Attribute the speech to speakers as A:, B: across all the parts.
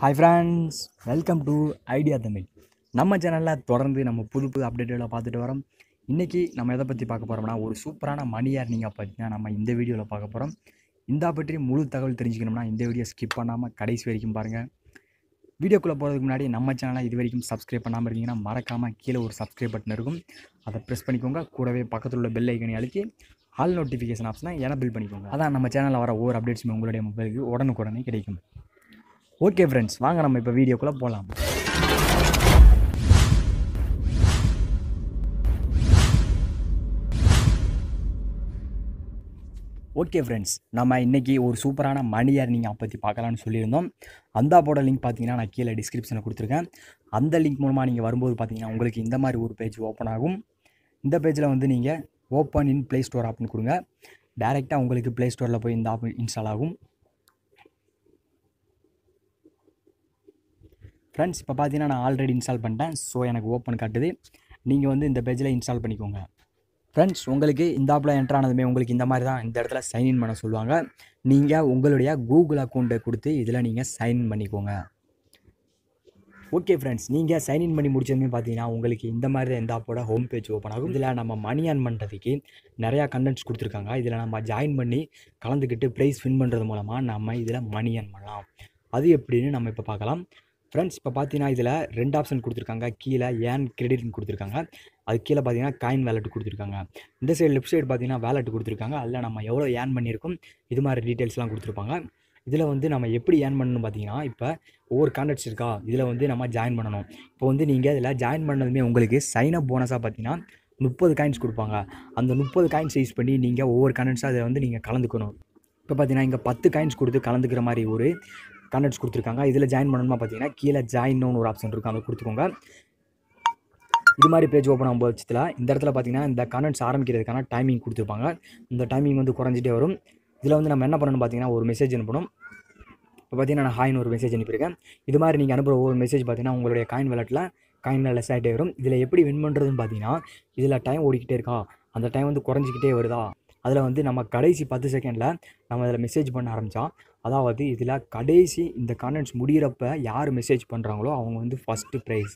A: hi friends welcome to idea Tamil நம்ம சேனலில் தொடர்ந்து நம்ம புது புது அப்டேட்டுகளை பார்த்துட்டு வரோம் இன்றைக்கி நம்ம எதை பற்றி பார்க்க போகிறோம்னா ஒரு சூப்பரான மணி ஏர்னிங்கை பற்றி தான் நம்ம இந்த வீடியோவில் பார்க்க போகிறோம் இந்த பற்றி முழு தகவல் தெரிஞ்சுக்கணும்னா இந்த வீடியோ ஸ்கிப் பண்ணாமல் கடைசி வரைக்கும் பாருங்கள் வீடியோக்குள்ளே போகிறதுக்கு முன்னாடி நம்ம சேனலை இது வரைக்கும் சப்ஸ்கிரைப் பண்ணாமல் இருந்தீங்கன்னா மறக்காமல் கீழே ஒரு சப்ஸ்கிரைப் பட்டன் இருக்கும் அதை ப்ரெஸ் பண்ணிக்கோங்க கூடவே பக்கத்தில் உள்ள பெல் ஐக்கனை அழுத்தி ஆல் நோட்டிஃபிகேஷன் ஆப்ஷனை எனபில் பண்ணிக்கோங்க அதான் நம்ம சேனலில் வர ஒவ்வொரு அப்டேட்ஸுமே உங்களுடைய மொபைலுக்கு உடனுக்குடனே கிடைக்கும் ஓகே ஃப்ரெண்ட்ஸ் வாங்க நம்ம இப்போ வீடியோக்குள்ளே போகலாம் ஓகே ஃப்ரெண்ட்ஸ் நம்ம இன்றைக்கி ஒரு சூப்பரான மணி ஏர்னிங் ஆப் பற்றி பார்க்கலான்னு சொல்லியிருந்தோம் அந்த போட லிங்க் பார்த்தீங்கன்னா நான் கீழே டிஸ்கிரிப்ஷனில் கொடுத்துருக்கேன் அந்த லிங்க் மூலமாக நீங்கள் வரும்போது பார்த்தீங்கன்னா உங்களுக்கு இந்த மாதிரி ஒரு பேஜ் ஓப்பன் ஆகும் இந்த பேஜில் வந்து நீங்கள் ஓப்பன் இன் ப்ளே ஸ்டோர் ஆப்னு கொடுங்க டேரெக்டாக உங்களுக்கு ப்ளே ஸ்டோரில் போய் இந்த ஆப் இன்ஸ்டால் ஆகும் ஃப்ரெண்ட்ஸ் இப்போ பார்த்தீங்கன்னா நான் ஆல்ரெடி இன்ஸ்டால் பண்ணிட்டேன் ஸோ எனக்கு ஓப்பன் காட்டுது நீங்கள் வந்து இந்த பேஜில் இன்ஸ்டால் பண்ணிக்கோங்க ஃப்ரெண்ட்ஸ் உங்களுக்கு இந்த ஆப்பில் என்ட்ரு ஆனதுமே உங்களுக்கு இந்த மாதிரி தான் இந்த இடத்துல சைன்இன் பண்ண சொல்லுவாங்க நீங்கள் உங்களுடைய கூகுள் அக்கௌண்ட்டை கொடுத்து இதில் நீங்கள் இன் பண்ணிக்கோங்க ஓகே ஃப்ரெண்ட்ஸ் நீங்கள் சைன்இன் பண்ணி முடிச்சதுமே பார்த்தீங்கன்னா உங்களுக்கு இந்த மாதிரி தான் இந்த ஆப்போட ஹோம் பேஜ் ஓப்பன் ஆகும் இதில் நம்ம மணி ஏர்ன் பண்ணுறதுக்கு நிறையா கண்டென்ட்ஸ் கொடுத்துருக்காங்க இதில் நம்ம ஜாயின் பண்ணி கலந்துக்கிட்டு ப்ரைஸ் வின் பண்ணுறது மூலமாக நம்ம இதில் மணி ஏர்ன் பண்ணலாம் அது எப்படின்னு நம்ம இப்போ பார்க்கலாம் ஃப்ரெண்ட்ஸ் இப்போ பார்த்தீங்கன்னா இதில் ரெண்டு ஆப்ஷன் கொடுத்துருக்காங்க கீழே ஏன் கிரெடிட்னு கொடுத்துருக்காங்க அது கீழே பார்த்தீங்கன்னா காயின் வேலெட் கொடுத்துருக்காங்க இந்த சைடு லெஃப்ட் சைடு பார்த்தீங்கன்னா வேலெட் கொடுத்துருக்காங்க அதில் நம்ம எவ்வளோ ஏர்ன் பண்ணியிருக்கோம் இது மாதிரி டீட்டெயில்ஸ்லாம் கொடுத்துருப்பாங்க இதில் வந்து நம்ம எப்படி ஏர்ன் பண்ணணும் பார்த்தீங்கன்னா இப்போ ஒவ்வொரு கான்டெக்ட்ஸ் இருக்கா இதில் வந்து நம்ம ஜாயின் பண்ணணும் இப்போ வந்து நீங்கள் இதில் ஜாயின் பண்ணதுமே உங்களுக்கு சைன் அப் போனஸாக பார்த்தீங்கன்னா முப்பது காயின்ஸ் கொடுப்பாங்க அந்த முப்பது காயின்ஸ் யூஸ் பண்ணி நீங்கள் ஒவ்வொரு கான்டெக்ட்ஸாக அதை வந்து நீங்கள் கலந்துக்கணும் இப்போ பார்த்தீங்கன்னா இங்கே பத்து காயின்ஸ் கொடுத்து கலந்துக்கிற மாதிரி ஒரு கான்டாக்ட்ஸ் கொடுத்துருக்காங்க இதில் ஜாயின் பண்ணணுமா பார்த்தீங்கன்னா கீழே ஜாயின்னு ஒரு ஆப்ஷன் இருக்கும் அதை கொடுத்துக்கோங்க இது மாதிரி பேஜ் ஓப்பன் ஆகும் பட்சத்தில் இந்த இடத்துல பார்த்தீங்கன்னா இந்த கான்டென்ட்ஸ் ஆரம்பிக்கிறதுக்கான டைமிங் கொடுத்துருப்பாங்க இந்த டைமிங் வந்து குறைஞ்சிட்டே வரும் இதில் வந்து நம்ம என்ன பண்ணணும்னு பார்த்தீங்கன்னா ஒரு மெசேஜ் அனுப்பணும் இப்போ பார்த்தீங்கன்னா நான் ஹாய்னு ஒரு மெசேஜ் அனுப்பியிருக்கேன் இது மாதிரி நீங்கள் அனுப்புகிற ஒவ்வொரு மெசேஜ் பார்த்தீங்கன்னா உங்களுடைய காயின் விளையாட்டில் காயினில் லெஸ் ஆகிட்டே வரும் இதில் எப்படி வின் பண்ணுறதுன்னு பார்த்தீங்கன்னா இதில் டைம் ஓடிக்கிட்டே இருக்கா அந்த டைம் வந்து குறைஞ்சிக்கிட்டே வருதா அதில் வந்து நம்ம கடைசி பத்து செகண்டில் நம்ம அதில் மெசேஜ் பண்ண ஆரம்பித்தோம் அதாவது இதில் கடைசி இந்த கான்டென்ட்ஸ் முடிகிறப்ப யார் மெசேஜ் பண்ணுறாங்களோ அவங்க வந்து ஃபஸ்ட்டு ப்ரைஸ்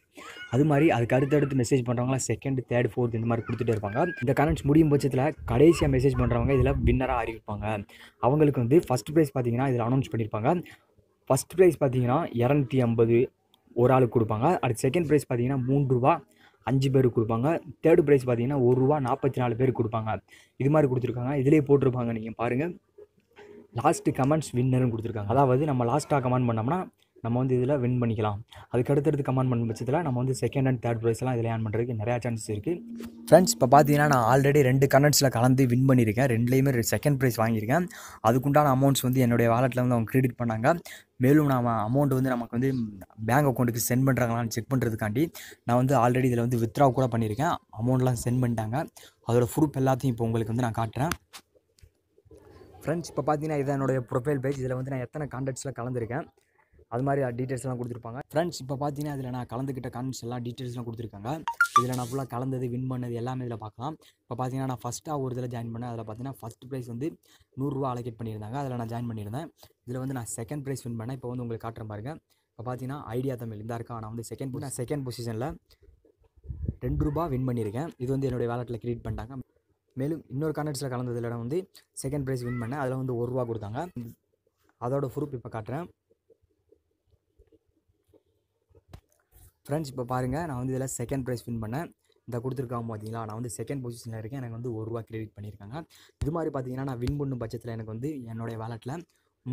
A: அது மாதிரி அதுக்கு அடுத்தடுத்து மெசேஜ் பண்ணுறவங்களா செகண்ட் தேர்ட் ஃபோர்த் இந்த மாதிரி கொடுத்துட்டே இருப்பாங்க இந்த கான்டென்ட்ஸ் முடியும் பட்சத்தில் கடைசியாக மெசேஜ் பண்ணுறவங்க இதில் வின்னராக அறிவிப்பாங்க அவங்களுக்கு வந்து ஃபஸ்ட் ப்ரைஸ் பார்த்தீங்கன்னா இதில் அனௌன்ஸ் பண்ணியிருப்பாங்க ஃபஸ்ட் ப்ரைஸ் பார்த்தீங்கன்னா இரநூத்தி ஐம்பது ஒரு ஆளுக்கு கொடுப்பாங்க அடுத்து செகண்ட் ப்ரைஸ் பார்த்தீங்கன்னா மூன்று ரூபா அஞ்சு பேருக்கு கொடுப்பாங்க தேர்ட் ப்ரைஸ் பார்த்தீங்கன்னா ஒரு ரூபா நாற்பத்தி நாலு பேர் கொடுப்பாங்க இது மாதிரி கொடுத்துருக்காங்க இதிலே போட்டிருப்பாங்க நீங்கள் பாருங்கள் லாஸ்ட்டு கமெண்ட்ஸ் வின்னர்னு கொடுத்துருக்காங்க அதாவது நம்ம லாஸ்ட்டாக கமெண்ட் பண்ணோம்னா நம்ம வந்து இதில் வின் பண்ணிக்கலாம் அதுக்கு அடுத்தடுத்து கமெண்ட் பண்ண பட்சத்தில் நம்ம வந்து செகண்ட் அண்ட் தேர்ட் ப்ரைஸ்லாம் இதில் ஏன் பண்ணுறதுக்கு நிறையா சான்ஸ் இருக்குது ஃப்ரெண்ட்ஸ் இப்போ பார்த்தீங்கன்னா நான் ஆல்ரெடி ரெண்டு கனெண்ட்ஸில் கலந்து வின் பண்ணியிருக்கேன் ரெண்டுலேயுமே செகண்ட் ப்ரைஸ் வாங்கியிருக்கேன் அதுக்குண்டான அமௌண்ட்ஸ் வந்து என்னுடைய வாலெட்டில் வந்து அவங்க கிரெடிட் பண்ணாங்க மேலும் நாம் அமௌண்ட் வந்து நமக்கு வந்து பேங்க் அக்கௌண்ட்டுக்கு சென்ட் பண்ணுறாங்களான்னு செக் பண்ணுறதுக்காண்டி நான் வந்து ஆல்ரெடி இதில் வந்து வித்ரா கூட பண்ணியிருக்கேன் அமௌண்ட்லாம் சென்ட் பண்ணிட்டாங்க அதோடய ப்ரூஃப் எல்லாத்தையும் இப்போ உங்களுக்கு வந்து நான் காட்டுறேன் ஃப்ரெண்ட்ஸ் இப்போ பார்த்தீங்கன்னா இதான் என்னுடைய ப்ரொஃபைல் பேஜ் இதில் வந்து நான் எத்தனை கான்டாக்ட்ஸில் கலந்துருக்கேன் அது மாதிரி டீட்டெயில்ஸ்லாம் கொடுத்துருப்பாங்க ஃப்ரெண்ட்ஸ் இப்போ பார்த்தீங்கன்னா அதில் நான் கலந்துக்கிட்ட கான்ஸ் எல்லாம் டீட்டெயில்ஸ்லாம் கொடுத்துருக்காங்க இதில் நான் ஃபுல்லாக கலந்தது வின் பண்ணது எல்லாமே இதில் பார்க்கலாம் இப்போ பார்த்தீங்கன்னா நான் ஃபஸ்ட்டாக ஒரு இதில் ஜாயின் பண்ணேன் அதில் பார்த்தீங்கன்னா ஃபஸ்ட் ப்ரைஸ் வந்து நூறுரூவா அலோகேட் பண்ணியிருந்தாங்க அதில் நான் ஜாயின் பண்ணியிருந்தேன் இதில் வந்து நான் செகண்ட் ப்ரைஸ் வின் பண்ணேன் இப்போ வந்து உங்களுக்கு காட்டுற பாருங்க இப்போ பார்த்தீங்கன்னா ஐடியா தமிழ் இதாக இருக்கா நான் வந்து செகண்ட் நான் செகண்ட் பொசிஷனில் ரெண்டு ரூபா வின் பண்ணியிருக்கேன் இது வந்து என்னுடைய வேலட்டில் கிரியேட் பண்ணிட்டாங்க மேலும் இன்னொரு கான்டெக்ட்ஸில் கலந்ததில் வந்து செகண்ட் ப்ரைஸ் வின் பண்ணேன் அதில் வந்து ஒரு ரூபா கொடுத்தாங்க அதோட ப்ரூஃப் இப்போ காட்டுறேன் ஃப்ரெண்ட்ஸ் இப்போ பாருங்கள் நான் வந்து இதில் செகண்ட் ப்ரைஸ் வின் பண்ணேன் இந்த கொடுத்துருக்காம பார்த்தீங்களா நான் வந்து செகண்ட் பொசிஷனில் இருக்கேன் எனக்கு வந்து ஒரு ரூபா கிரெடிட் பண்ணியிருக்காங்க இது மாதிரி பார்த்தீங்கன்னா நான் வின் பண்ணும் பட்சத்தில் எனக்கு வந்து என்னோடய வேலெட்டில்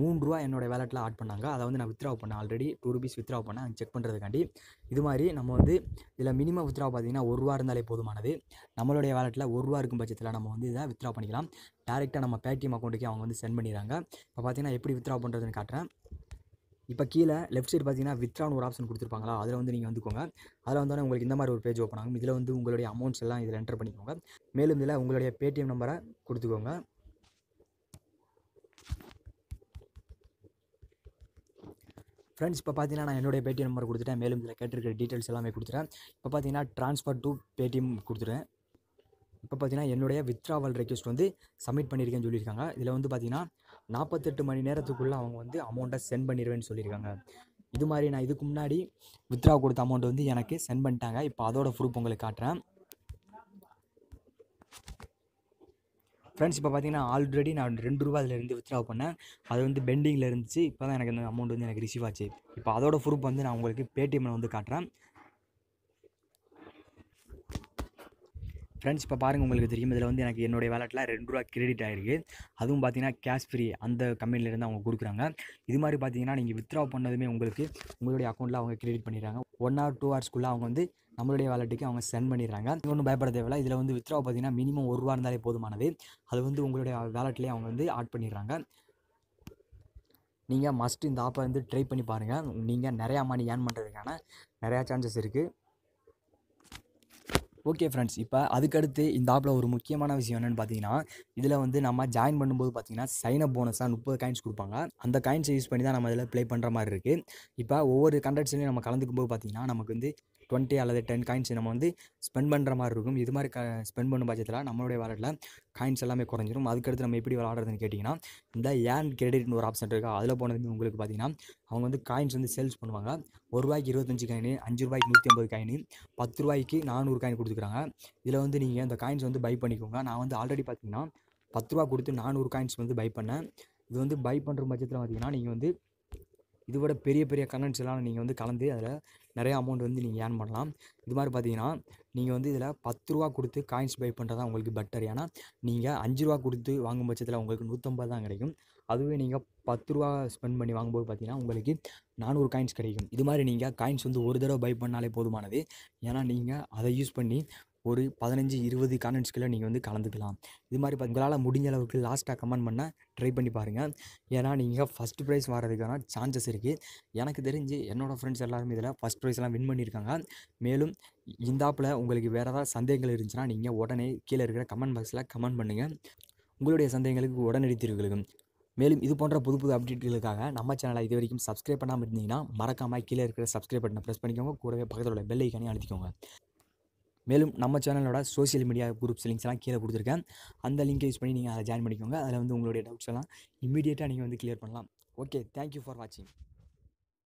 A: மூணு ரூபா என்னோடய வேலெட்டில் ஆட் பண்ணாங்க அதை வந்து நான் வித்ரா பண்ணேன் ஆல்ரெடி டூ ருபீஸ் வித்ரா பண்ணேன் செக் பண்ணுறதுக்காண்டி இது மாதிரி நம்ம வந்து இதில் மினிமம் வித்ரா பார்த்தீங்கன்னா ஒரு ரூபா இருந்தாலே போதுமானது நம்மளுடைய வேலெட்டில் ஒரு ரூபா இருக்கும் பட்சத்தில் நம்ம வந்து இதை வித்ரா பண்ணிக்கலாம் டேரெக்டாக நம்ம பேடிஎம் அக்கௌண்ட்டுக்கே அவங்க வந்து சென்ட் பண்ணிடுறாங்க இப்போ பார்த்தீங்கன்னா எப்படி வித்ரா பண்ணுறதுன்னு காட்டுறேன் இப்போ கீழே லெஃப்ட் சைடு பார்த்தீங்கன்னா வித்ரான்னு ஒரு ஆப்ஷன் கொடுத்துருப்பாங்களா அதில் வந்து நீங்கள் வந்துக்கோங்க அதில் வந்தோடனே உங்களுக்கு இந்த மாதிரி ஒரு பேஜ் ஓப்பன் ஆகும் இதில் வந்து உங்களுடைய அமௌண்ட்ஸ் எல்லாம் இதில் என்டர் பண்ணிக்கோங்க மேலும் இதில் உங்களுடைய பேடிஎம் நம்பரை கொடுத்துக்கோங்க ஃப்ரெண்ட்ஸ் இப்போ பார்த்தீங்கன்னா நான் என்னுடைய பேடிஎம் நம்பர் கொடுத்துட்டேன் மேலும் இதில் கேட்டிருக்கிற டீட்டெயில்ஸ் எல்லாமே கொடுத்துட்டேன் இப்போ பார்த்தீங்கன்னா ட்ரான்ஸ்ஃபர் டு பேடிஎம் கொடுத்துட்டேன் இப்போ பார்த்தீங்கன்னா என்னுடைய வித்ராவல் ரெக்வஸ்ட் வந்து சப்மிட் பண்ணியிருக்கேன்னு சொல்லியிருக்காங்க இதில் வந்து பார்த்தீங்கன்னா நாற்பத்தெட்டு மணி நேரத்துக்குள்ளே அவங்க வந்து அமௌண்ட்டை சென்ட் பண்ணிடுவேன்னு சொல்லியிருக்காங்க இது மாதிரி நான் இதுக்கு முன்னாடி வித்ரா கொடுத்த அமௌண்ட் வந்து எனக்கு சென்ட் பண்ணிட்டாங்க இப்போ அதோட ப்ரூஃப் உங்களுக்கு காட்டுறேன் ஃப்ரெண்ட்ஸ் இப்போ பார்த்தீங்கன்னா ஆல்ரெடி நான் ரெண்டு ரூபா அதிலேருந்து வித்ரா பண்ணேன் அது வந்து பெண்டிங்கில் இருந்துச்சு இப்போ தான் எனக்கு அந்த அமௌண்ட் வந்து எனக்கு ரிசீவ் ஆச்சு இப்போ அதோட ப்ரூஃப் வந்து நான் உங்களுக்கு பேடிஎம்மில் வந்து காட்டுறேன் ஃப்ரெண்ட்ஸ் இப்போ பாருங்கள் உங்களுக்கு தெரியும் இதில் வந்து எனக்கு என்னுடைய வேலெட்டில் ரெண்டு ரூபா கிரெடிட் ஆகிருக்கு அதுவும் பார்த்தீங்கன்னா கேஷ் ஃப்ரீ அந்த கம்பெனிலேருந்து அவங்க கொடுக்குறாங்க இது மாதிரி பார்த்தீங்கன்னா நீங்கள் வித்ட்ரா பண்ணதுமே உங்களுக்கு உங்களுடைய அக்கௌண்ட்டில் அவங்க கிரெடிட் பண்ணிடுறாங்க ஒன் ஆர் டூ ஹவர்ஸ்க்குள்ளே அவங்க வந்து நம்மளுடைய வேலெட்டுக்கு அவங்க சென்ட் பண்ணிடுறாங்க இது ஒன்றும் பயப்பட தேவையில்லை இதில் வந்து வித்ரா பார்த்தீங்கன்னா மினிமம் ஒரு ரூபா இருந்தாலே போதுமானது அது வந்து உங்களுடைய வேலெட்லேயே அவங்க வந்து ஆட் பண்ணிடுறாங்க நீங்கள் மஸ்ட் இந்த ஆப்பை வந்து ட்ரை பண்ணி பாருங்கள் நீங்கள் நிறையா மணி ஏர்ன் பண்ணுறதுக்கான நிறையா சான்சஸ் இருக்குது ஓகே ஃப்ரெண்ட்ஸ் இப்போ அதுக்கடுத்து இந்த ஆப்பில் ஒரு முக்கியமான விஷயம் என்னென்னு பார்த்தீங்கன்னா இதில் வந்து நம்ம ஜாயின் பண்ணும்போது பார்த்தீங்கன்னா சைன் அப் போனஸாக முப்பது காயின்ஸ் கொடுப்பாங்க அந்த காயின்ஸை யூஸ் பண்ணி தான் நம்ம இதில் ப்ளே பண்ணுற மாதிரி இருக்குது இப்போ ஒவ்வொரு கண்டக்ட்ஸ்லையும் நம்ம கலந்துக்கும் போது பார்த்தீங்கன்னா நமக்கு வந்து டுவெண்ட்டி அல்லது டென் காயின்ஸ் நம்ம வந்து ஸ்பெண்ட் பண்ணுற மாதிரி இருக்கும் இது மாதிரி க ஸ்பெண்ட் பண்ணும் பட்சத்தில் நம்மளுடைய வாலெட்டில் காயின்ஸ் எல்லாமே குறைஞ்சிரும் அதுக்கடுத்து நம்ம எப்படி விளாடுறதுன்னு கேட்டிங்கன்னா இந்த ஏன் கிரெடிட்னு ஒரு ஆப்ஷன் இருக்குது அதில் போனது உங்களுக்கு பார்த்தீங்கன்னா அவங்க வந்து காயின்ஸ் வந்து சேல்ஸ் பண்ணுவாங்க ஒரு ரூபாய்க்கு இருபத்தஞ்சு காயின் அஞ்சு ரூபாய்க்கு நூற்றி ஐம்பது காயின் பத்து ரூபாய்க்கு நானூறு காயின் கொடுத்துக்கிறாங்க இதில் வந்து நீங்கள் அந்த காயின்ஸ் வந்து பை பண்ணிக்கோங்க நான் வந்து ஆல்ரெடி பார்த்தீங்கன்னா பத்து ரூபா கொடுத்து நானூறு காயின்ஸ் வந்து பை பண்ணேன் இது வந்து பை பண்ணுற பட்சத்தில் பார்த்தீங்கன்னா நீங்கள் வந்து இதோட பெரிய பெரிய கண்டென்ட்ஸ் எல்லாம் நீங்கள் வந்து கலந்து அதில் நிறையா அமௌண்ட் வந்து நீங்கள் ஏர்ன் பண்ணலாம் இது மாதிரி பார்த்தீங்கன்னா நீங்கள் வந்து இதில் பத்து ரூபா கொடுத்து காயின்ஸ் பை பண்ணுறது தான் உங்களுக்கு பெட்டர் ஏன்னா நீங்கள் அஞ்சு ரூபா கொடுத்து வாங்கும் பட்சத்தில் உங்களுக்கு நூற்றம்பது தான் கிடைக்கும் அதுவே நீங்கள் பத்து ரூபா ஸ்பெண்ட் பண்ணி வாங்கும்போது பார்த்தீங்கன்னா உங்களுக்கு நானூறு காயின்ஸ் கிடைக்கும் இது மாதிரி நீங்கள் காயின்ஸ் வந்து ஒரு தடவை பை பண்ணாலே போதுமானது ஏன்னா நீங்கள் அதை யூஸ் பண்ணி ஒரு பதினஞ்சு இருபது கான்டென்ட்ஸ்குள்ளே நீங்கள் வந்து கலந்துக்கலாம் இது மாதிரி உங்களால் முடிஞ்ச அளவுக்கு லாஸ்ட்டாக கமெண்ட் பண்ண ட்ரை பண்ணி பாருங்கள் ஏன்னா நீங்கள் ஃபஸ்ட் ப்ரைஸ் வர்றதுக்கான சான்சஸ் இருக்குது எனக்கு தெரிஞ்சு என்னோடய ஃப்ரெண்ட்ஸ் எல்லாருமே இதில் ஃபஸ்ட் ப்ரைஸ்லாம் வின் பண்ணியிருக்காங்க மேலும் இந்தாப்பில் உங்களுக்கு வேறு ஏதாவது சந்தேகங்கள் இருந்துச்சுன்னா நீங்கள் உடனே கீழே இருக்கிற கமெண்ட் பாக்ஸில் கமெண்ட் பண்ணுங்கள் உங்களுடைய சந்தேகங்களுக்கு உடனடி தீர்வுகளுக்கும் மேலும் இது போன்ற புது புது அப்டேட்டுகளுக்காக நம்ம சேனலை இது வரைக்கும் சப்ஸ்கிரைப் பண்ணாமல் இருந்தீங்கன்னா மறக்காமல் கீழே இருக்கிற சப்ஸ்கிரைப் பட்டனை ப்ரெஸ் பண்ணிக்கோங்க கூடவே பக்கத்தில் உள்ள பெல் ஐக்கானே அழுத்திக்கோங்க மேலும் நம்ம சேனலோட சோஷியல் மீடியா குரூப்ஸ் லிங்க்ஸ் எல்லாம் கீழே கொடுத்துருக்கேன் அந்த லிங்க் யூஸ் பண்ணி நீங்கள் அதை ஜாயின் பண்ணிக்கோங்க அதில் வந்து உங்களுடைய டவுட்ஸ் எல்லாம் இமீடியேட்டாக நீங்கள் வந்து கிளியர் பண்ணலாம் ஓகே தேங்க்யூ ஃபார் வாட்சிங்